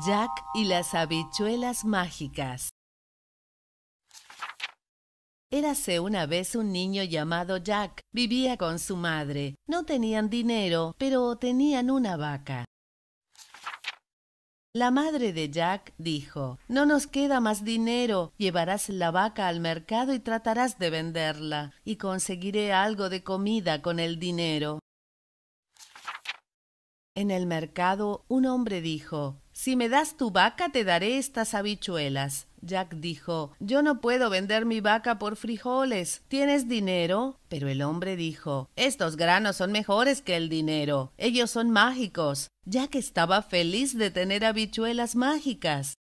Jack y las habichuelas mágicas. Érase una vez un niño llamado Jack. Vivía con su madre. No tenían dinero, pero tenían una vaca. La madre de Jack dijo, No nos queda más dinero, llevarás la vaca al mercado y tratarás de venderla, y conseguiré algo de comida con el dinero. En el mercado un hombre dijo Si me das tu vaca te daré estas habichuelas. Jack dijo Yo no puedo vender mi vaca por frijoles. ¿Tienes dinero? Pero el hombre dijo Estos granos son mejores que el dinero. Ellos son mágicos. Jack estaba feliz de tener habichuelas mágicas.